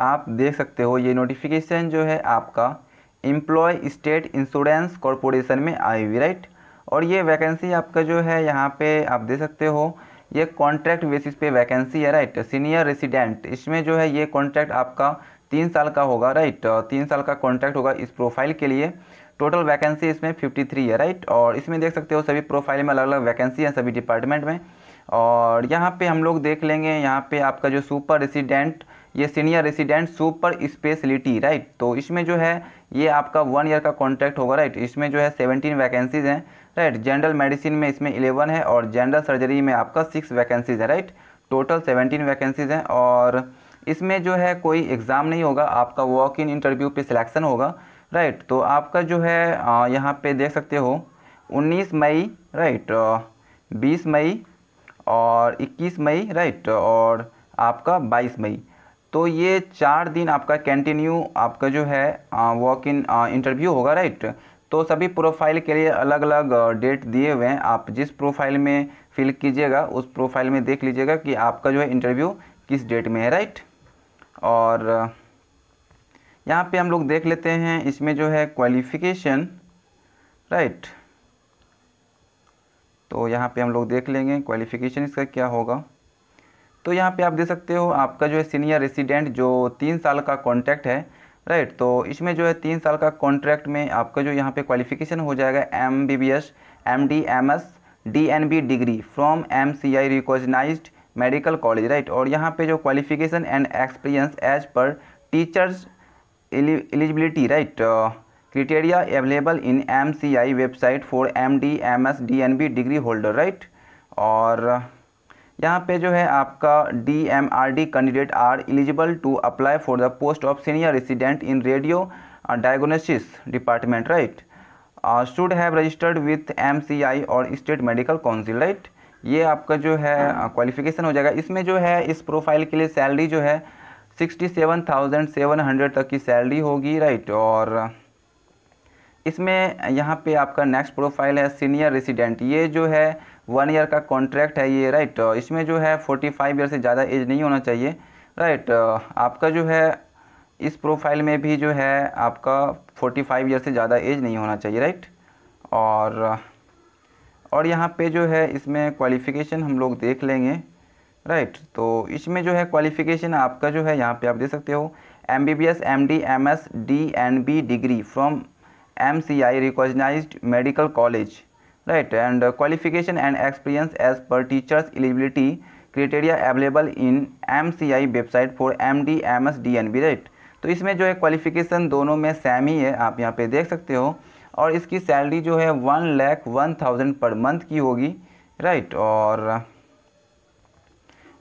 आप देख सकते हो ये नोटिफिकेशन जो है आपका एम्प्लॉय स्टेट इंश्योरेंस कॉरपोरेशन में आई हुई राइट और ये वैकेंसी आपका जो है यहाँ पे आप देख सकते हो ये कॉन्ट्रैक्ट बेसिस पे वैकेंसी है राइट सीनियर रेसिडेंट इसमें जो है ये कॉन्ट्रैक्ट आपका तीन साल का होगा राइट तीन साल का कॉन्ट्रैक्ट होगा इस प्रोफाइल के लिए टोटल वैकेंसी इसमें 53 है राइट और इसमें देख सकते हो सभी प्रोफाइल में अलग अलग वैकेंसी है सभी डिपार्टमेंट में और यहाँ पे हम लोग देख लेंगे यहाँ पे आपका जो सुपर रेसिडेंट ये senior resident super speciality right तो इसमें जो है ये आपका वन ईयर का कॉन्ट्रैक्ट होगा राइट इसमें जो है सेवनटीन वैकेंसीज हैं राइट जनरल मेडिसिन में इसमें इलेवन है और जनरल सर्जरी में आपका सिक्स वैकेंसीज है राइट टोटल सेवनटीन वैकेंसीज हैं और इसमें जो है कोई एग्ज़ाम नहीं होगा आपका वॉक इन इंटरव्यू पे सिलेक्शन होगा राइट तो आपका जो है यहाँ पे देख सकते हो 19 मई राइट 20 मई और 21 मई राइट और आपका 22 मई तो ये चार दिन आपका कंटिन्यू आपका जो है वॉक इन इंटरव्यू होगा राइट तो सभी प्रोफाइल के लिए अलग अलग डेट दिए हुए हैं आप जिस प्रोफाइल में फिल कीजिएगा उस प्रोफाइल में देख लीजिएगा कि आपका जो है इंटरव्यू किस डेट में है राइट और यहाँ पे हम लोग देख लेते हैं इसमें जो है क्वालिफिकेशन राइट तो यहाँ पे हम लोग देख लेंगे क्वालिफिकेशन इसका क्या होगा तो यहाँ पे आप देख सकते हो आपका जो है सीनियर रेसिडेंट जो तीन साल का कॉन्ट्रैक्ट है राइट तो इसमें जो है तीन साल का कॉन्ट्रैक्ट में आपका जो यहाँ पे क्वालिफिकेशन हो जाएगा M B B S M D M S D N B degree from M C I recognise medical college right और यहाँ पे जो qualification and experience as per teachers eligibility right criteria website for M D M S D N B degree holder right और यहाँ पे जो है आपका D M R D candidate are eligible to apply for the post of senior resident in radio diagnosis department right should have registered with M C I और state medical council right ये आपका जो है qualification हाँ। हो जाएगा इसमें जो है इस प्रोफाइल के लिए सैलरी जो है sixty seven thousand seven hundred तक की सैलरी होगी राइट और इसमें यहाँ पे आपका नेक्स्ट प्रोफाइल है सीनियर रेसिडेंट ये जो है वन ईयर का कॉन्ट्रैक्ट है ये राइट इसमें जो है फोर्टी फाइव ईयर से ज़्यादा एज नहीं होना चाहिए राइट आपका जो है इस प्रोफाइल में भी जो है आपका फोर्टी फाइव ईयर से ज़्यादा एज नहीं होना चाहिए राइट और और यहाँ पे जो है इसमें क्वालिफ़िकेशन हम लोग देख लेंगे राइट तो इसमें जो है क्वालिफ़िकेशन आपका जो है यहाँ पे आप दे सकते हो M B B S M D M S D N B degree from M C I recognised medical college right and qualification and experience as per teachers eligibility criteria available in M C I website for M D M S D N B right तो इसमें जो है qualification दोनों में same ही है आप यहाँ पे देख सकते हो और इसकी सैलरी जो है one lakh one thousand per month की होगी राइट और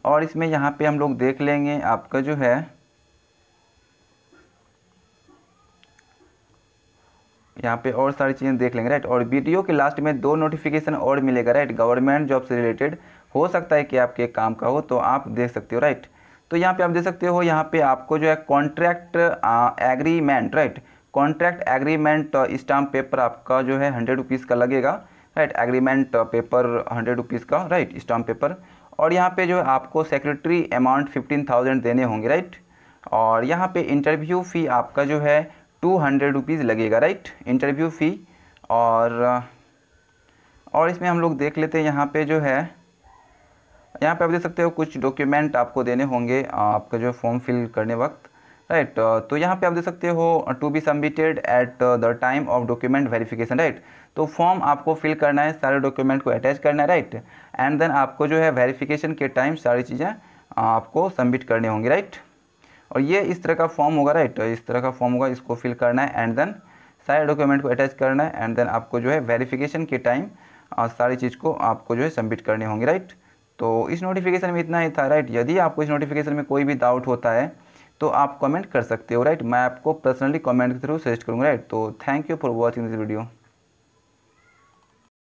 और इसमें यहाँ पे हम लोग देख लेंगे आपका जो है यहाँ पे और सारी चीज़ें देख लेंगे राइट और वीडियो के लास्ट में दो नोटिफिकेशन और मिलेगा राइट गवर्नमेंट जॉब से रिलेटेड हो सकता है कि आपके काम का हो तो आप देख सकते हो राइट तो यहाँ पे आप देख सकते हो यहाँ पे आपको जो है contract agreement right contract agreement stamp paper आपका जो है हंड्रेड रुपीज़ का लगेगा right agreement paper hundred rupees का राइट स्टाम्प पेपर और यहाँ पे जो है आपको सेक्रेटरी अमाउंट फिफ्टीन थाउजेंड देने होंगे राइट और यहाँ पे इंटरव्यू फ़ी आपका जो है टू हंड्रेड रुपीज़ लगेगा राइट इंटरव्यू फ़ी और और इसमें हम लोग देख लेते हैं यहाँ पे जो है यहाँ पे आप देख सकते हो कुछ डॉक्यूमेंट आपको देने होंगे आपका जो फॉर्म फिल करने वक्त राइट तो यहाँ पे आप देख सकते हो to be submitted at the time of document verification right तो फॉर्म आपको फिल करना है सारे डॉक्यूमेंट को अटैच करना है राइट एंड देन आपको जो है वेरीफिकेशन के टाइम सारी चीज़ें आपको सबमिट करने होंगी राइट right? और ये इस तरह का फॉर्म होगा राइट तो इस तरह का फॉर्म होगा इसको फिल करना है एंड देन सारे डॉक्यूमेंट को अटैच करना है एंड देन आपको जो है वेरिफिकेशन के टाइम सारी चीज़ को आपको जो है सबमिट करनी होंगी राइट तो इस नोटिफिकेशन में इतना ही था राइट यदि आपको इस नोटिफिकेशन में कोई भी डाउट होता है तो आप कमेंट कर सकते हो राइट मैं आपको पर्सनली कमेंट के थ्रू सजेस्ट करूँगा राइट तो thank you for watching this video